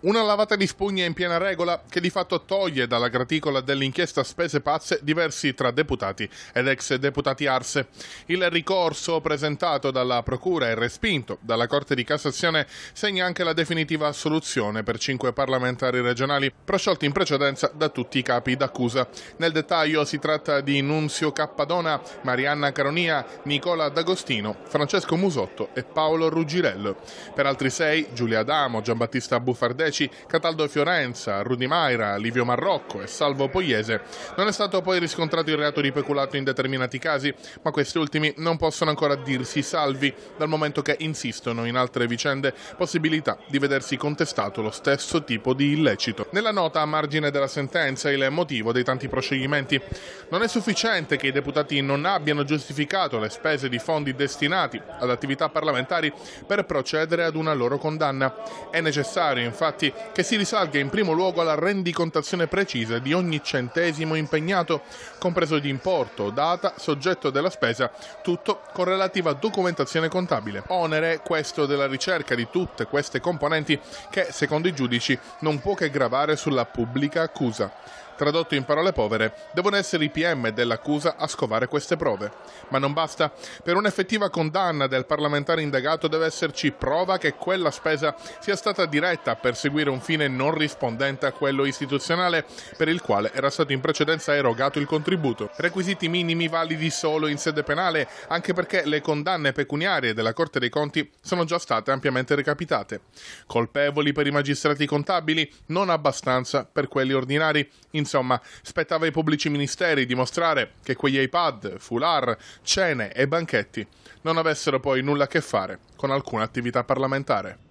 Una lavata di spugne in piena regola che di fatto toglie dalla graticola dell'inchiesta spese pazze diversi tra deputati ed ex deputati arse. Il ricorso presentato dalla Procura e respinto dalla Corte di Cassazione segna anche la definitiva assoluzione per cinque parlamentari regionali prosciolti in precedenza da tutti i capi d'accusa. Nel dettaglio si tratta di Nunzio Cappadona, Marianna Caronia, Nicola D'Agostino, Francesco Musotto e Paolo Ruggirello. Per altri sei Giulia Adamo, Giambattista Buffardelli, greci Cataldo Fiorenza, Rudi Maira, Livio Marrocco e Salvo Pogliese. Non è stato poi riscontrato il reato di peculato in determinati casi, ma questi ultimi non possono ancora dirsi salvi dal momento che insistono in altre vicende possibilità di vedersi contestato lo stesso tipo di illecito. Nella nota a margine della sentenza il motivo dei tanti proscioglimenti Non è sufficiente che i deputati non abbiano giustificato le spese di fondi destinati ad attività parlamentari per procedere ad una loro condanna. È necessario infatti diritti, che si risalga in primo luogo alla rendicontazione precisa di ogni centesimo impegnato, compreso di importo, data, soggetto della spesa, tutto con relativa documentazione contabile. Onere questo della ricerca di tutte queste componenti che, secondo i giudici, non può che gravare sulla pubblica accusa. Tradotto in parole povere, devono essere i PM dell'accusa a scovare queste prove. Ma non basta. Per un'effettiva condanna del parlamentare indagato deve esserci prova che quella spesa sia stata diretta a perseguire un fine non rispondente a quello istituzionale per il quale era stato in precedenza erogato il contributo. Requisiti minimi validi solo in sede penale, anche perché le condanne pecuniarie della Corte dei Conti sono già state ampiamente recapitate. Colpevoli per i magistrati contabili, non abbastanza per quelli ordinari. In insomma, spettava ai pubblici ministeri dimostrare che quegli iPad, foulard, cene e banchetti non avessero poi nulla a che fare con alcuna attività parlamentare.